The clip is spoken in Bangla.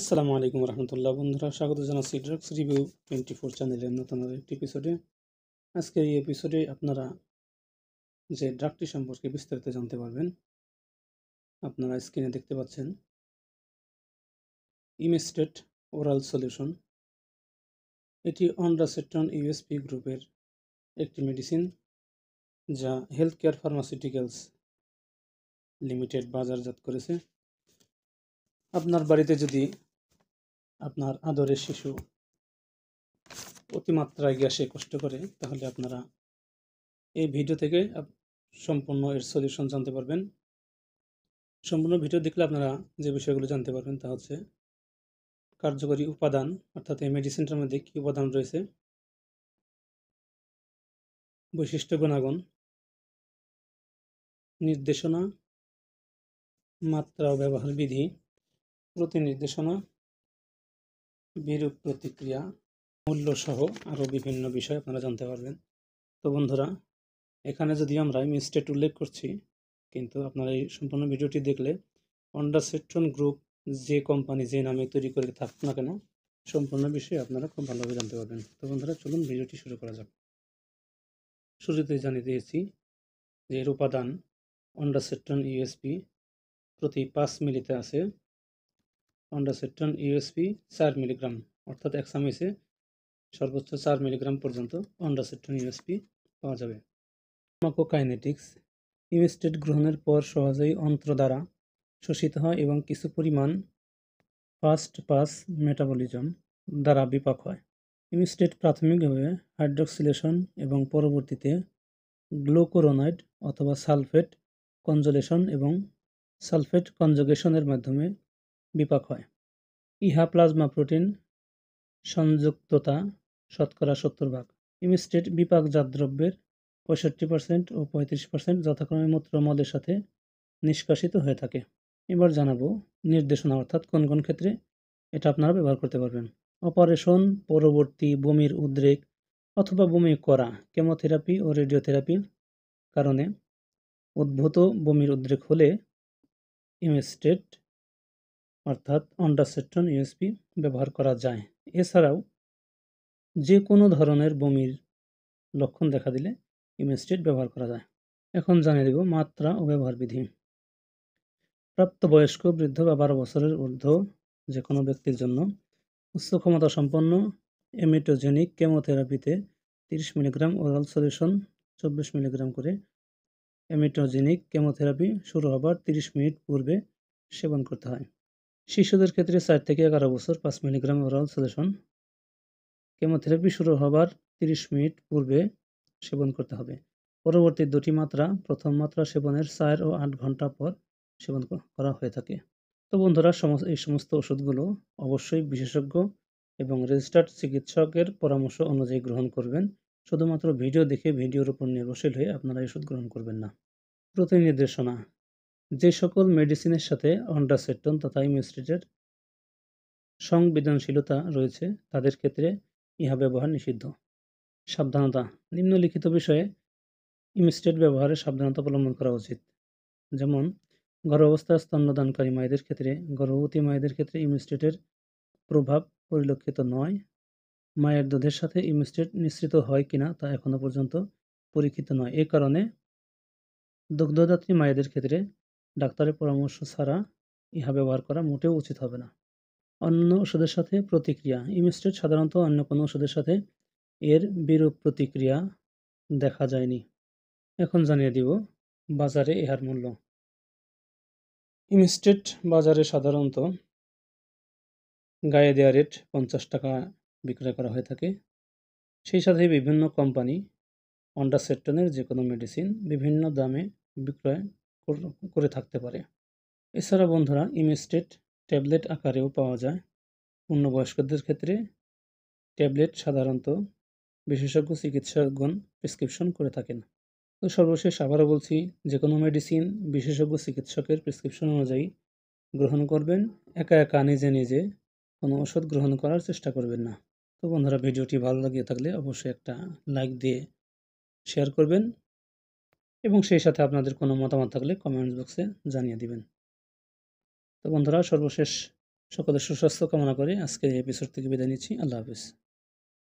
আসসালামু আলাইকুম রহমতুল্লাহ বন্ধুরা স্বাগত জানাচ্ছি ড্রাগস রিভিউ টোয়েন্টি ফোর চ্যানেলের নতুন একটি এপিসোডে আজকে এই এপিসোডে আপনারা যে ড্রাগটি সম্পর্কে বিস্তারিত জানতে পারবেন আপনারা স্ক্রিনে দেখতে পাচ্ছেন ইমেস্টেট ওরাল সলিউশন এটি অনড্রাসেটন ইউএসপি গ্রুপের একটি মেডিসিন যা হেলথ কেয়ার ফার্মাসিউটিক্যালস লিমিটেড বাজারজাত করেছে আপনার বাড়িতে যদি আপনার আদরের শিশু অতিমাত্রায় গ্যাসে কষ্ট করে তাহলে আপনারা এই ভিডিও থেকে সম্পূর্ণ এর সলিউশন জানতে পারবেন সম্পূর্ণ ভিডিও দেখলে আপনারা যে বিষয়গুলো জানতে পারবেন তা হচ্ছে কার্যকরী উপাদান অর্থাৎ এই মেডিসিনটার মধ্যে কী উপাদান রয়েছে বৈশিষ্ট্য গুণাগুণ নির্দেশনা মাত্রা ও ব্যবহার বিধি প্রতি নির্দেশনা বিরূপ প্রতিক্রিয়া মূল্য সহ আরও বিভিন্ন বিষয় আপনারা জানতে পারবেন তো বন্ধুরা এখানে যদি আমরা মিস্টেট উল্লেখ করছি কিন্তু আপনারা এই সম্পূর্ণ ভিডিওটি দেখলে অন্ডাসেট্রন গ্রুপ যে কোম্পানি যে নামে তৈরি করে থাকত না কেন সম্পূর্ণ বিষয়ে আপনারা খুব ভালোভাবে জানতে পারবেন তো বন্ধুরা চলুন ভিডিওটি শুরু করা যাক শুরুতে জানিয়ে দিয়েছি যে এর উপাদান অন্ডাসেট্রন ইউএসপি প্রতি পাঁচ মিলিতে আছে অন্ডাসেট্রন ইউএসপি চার মিলিগ্রাম অর্থাৎ এক্সামিসে সর্বোচ্চ চার মিলিগ্রাম পর্যন্ত অন্ডাসেট্রন ইউএসপি পাওয়া যাবে ফার্মাকোকাইনেটিক্স ইমিস্টেট গ্রহণের পর সহজেই অন্ত্র দ্বারা শোষিত হয় এবং কিছু পরিমাণ ফাস্ট পাস মেটাবলিজম দ্বারা বিপাক হয় ইমিস্টেট প্রাথমিকভাবে হাইড্রক্সিলেশন এবং পরবর্তীতে গ্লুকোরোনাইড অথবা সালফেট কনজলেশন এবং সালফেট কনজুগেশনের মাধ্যমে বিপাক হয় ইহা প্লাজমা প্রোটিন সংযুক্ততা শতকরা সত্তর ভাগ ইমিস্টেট বিপাকজাত দ্রব্যের পঁয়ষট্টি পার্সেন্ট ও পঁয়ত্রিশ পার্সেন্ট যথাক্রমে মূত্র মদের সাথে নিষ্কাশিত হয়ে থাকে এবার জানাবো নির্দেশনা অর্থাৎ কোন কোন ক্ষেত্রে এটা আপনারা ব্যবহার করতে পারবেন অপারেশন পরবর্তী বমির উদ্রেক অথবা বমি করা কেমোথেরাপি ও রেডিওথেরাপির কারণে উদ্ভূত বমির উদ্রেক হলে ইমিস্টেট অর্থাৎ অন্ডাসেট্রন ইউএসপি ব্যবহার করা যায় এছাড়াও যে কোনো ধরনের বমির লক্ষণ দেখা দিলে ইমেস্টেট ব্যবহার করা যায় এখন জানিয়ে দেব মাত্রা ও ব্যবহার বিধি প্রাপ্তবয়স্ক বৃদ্ধ বা বারো বছরের ঊর্ধ্ব যে কোনো ব্যক্তির জন্য উচ্চ ক্ষমতা সম্পন্ন এমিটোজেনিক কেমোথেরাপিতে তিরিশ মিলিগ্রাম ওরাল সলিউশন চব্বিশ মিলিগ্রাম করে এমিটোজেনিক কেমোথেরাপি শুরু হবার তিরিশ মিনিট পূর্বে সেবন করতে হয় শিশুদের ক্ষেত্রে চার থেকে এগারো বছর পাঁচ মিলিগ্রাম ওরাল সলিউশন কেমোথেরাপি শুরু হবার তিরিশ মিনিট পূর্বে সেবন করতে হবে পরবর্তী দুটি মাত্রা প্রথম মাত্রা সেবনের চার ও আট ঘন্টা পর সেবন করা হয়ে থাকে তো বন্ধুরা এই সমস্ত ওষুধগুলো অবশ্যই বিশেষজ্ঞ এবং রেজিস্টার্ড চিকিৎসকের পরামর্শ অনুযায়ী গ্রহণ করবেন শুধুমাত্র ভিডিও দেখে ভিডিওর উপর নির্ভরশীল হয়ে আপনারা এই ওষুধ গ্রহণ করবেন না প্রতি নির্দেশনা যে সকল মেডিসিনের সাথে অন্ডাসেটন তথা ইমিউস্টেটের সংবেদনশীলতা রয়েছে তাদের ক্ষেত্রে ইহা ব্যবহার নিষিদ্ধ সাবধানতা নিম্নলিখিত বিষয়ে ইমিস্টেট ব্যবহারে সাবধানতা অবলম্বন করা উচিত যেমন গর্ভাবস্থায় স্তন্যদানকারী মায়েদের ক্ষেত্রে গর্ভবতী মায়েদের ক্ষেত্রে ইমিস্টেটের প্রভাব পরিলক্ষিত নয় মায়ের দুধের সাথে ইমিস্টেট মিশ্রিত হয় কিনা তা এখনও পর্যন্ত পরীক্ষিত নয় এ কারণে দুগ্ধদাত্রী মায়েদের ক্ষেত্রে ডাক্তারের পরামর্শ ছাড়া ইহা ব্যবহার করা মোটেও উচিত হবে না অন্য ওষুধের সাথে প্রতিক্রিয়া ইমিস্টেট সাধারণত অন্য কোনো ওষুধের সাথে এর বিরূপ প্রতিক্রিয়া দেখা যায়নি এখন জানিয়ে দিব বাজারে ইহার মূল্য ইমিস্টেট বাজারে সাধারণত গায়ে দেওয়া রেট পঞ্চাশ টাকা বিক্রয় করা হয়ে থাকে সেই সাথে বিভিন্ন কোম্পানি অন্ডাসেপ্টনের যে কোনো মেডিসিন বিভিন্ন দামে বিক্রয় করে থাকতে পারে এছাড়া বন্ধুরা ইমিস্টেট ট্যাবলেট আকারেও পাওয়া যায় পূর্ণবয়স্কদের ক্ষেত্রে ট্যাবলেট সাধারণত বিশেষজ্ঞ চিকিৎসকগণ প্রেসক্রিপশন করে থাকেন তো সর্বশেষ আবারও বলছি যে কোনো মেডিসিন বিশেষজ্ঞ চিকিৎসকের প্রেসক্রিপশন অনুযায়ী গ্রহণ করবেন একা একা নিজে নিজে কোনো ওষুধ গ্রহণ করার চেষ্টা করবেন না তো বন্ধুরা ভিডিওটি ভালো লাগিয়ে থাকলে অবশ্যই একটা লাইক দিয়ে শেয়ার করবেন এবং সেই সাথে আপনাদের কোনো মতামত থাকলে কমেন্টস বক্সে জানিয়ে দিবেন তো বন্ধুরা সর্বশেষ সকলের সুস্বাস্থ্য কামনা করে আজকের এই এপিসোড থেকে বিদায় নিচ্ছি আল্লাহ হাফিজ